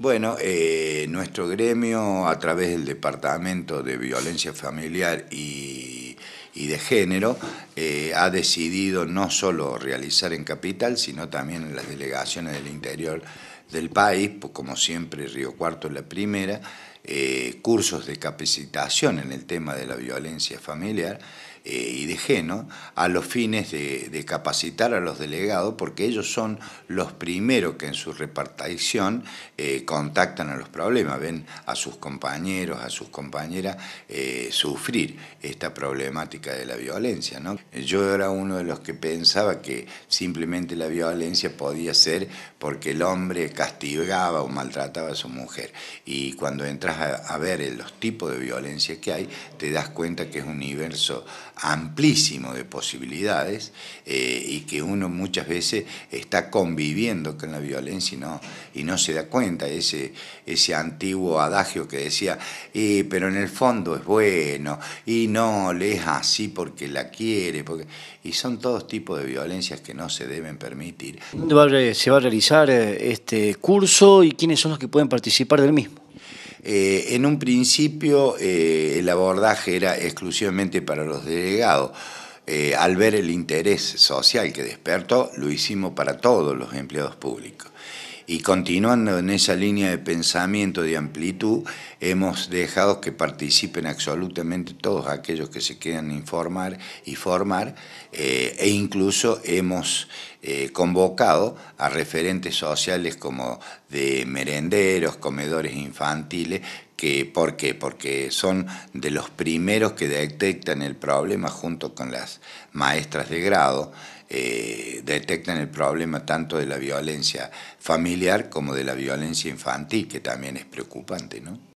Bueno, eh, nuestro gremio a través del Departamento de Violencia Familiar y, de Género eh, ha decidido no solo realizar en Capital, sino también en las delegaciones del interior del país, pues, como siempre Río Cuarto es la primera, eh, cursos de capacitación en el tema de la violencia familiar eh, y de a los fines de, capacitar a los delegados, porque ellos son los primeros que en su repartición eh, contactan a los problemas, ven a sus compañeros, a sus compañeras eh, sufrir esta problemática de la violencia. ¿no? Yo era uno de los que pensaba que simplemente la violencia podía ser porque el hombre castigaba o maltrataba a su mujer. Y cuando entras a, a ver los tipos de violencia que hay, te das cuenta que es un universo amplísimo de posibilidades eh, y que uno muchas veces está conviviendo con la violencia y no, y no se da cuenta. Ese, ese antiguo adagio que decía, pero en el fondo es bueno y no le es así porque la quiere. Porque... Y son todos tipos de violencias que no se deben permitir. ¿Dónde se va a realizar eh, este curso y quiénes son los que pueden participar del mismo? Eh, en un principio eh, el abordaje era exclusivamente para los delegados. Eh, al ver el interés social que despertó, lo hicimos para todos los empleados públicos. Y continuando en esa línea de pensamiento de amplitud, hemos dejado que participen absolutamente todos aquellos que se quieran informar y formar, e incluso hemos eh, convocado a referentes sociales como de merenderos, comedores infantiles, que, ¿por qué? Porque son de los primeros que detectan el problema junto con las maestras de grado, eh, detectan el problema tanto de la violencia familiar como de la violencia infantil, que también es preocupante, ¿no?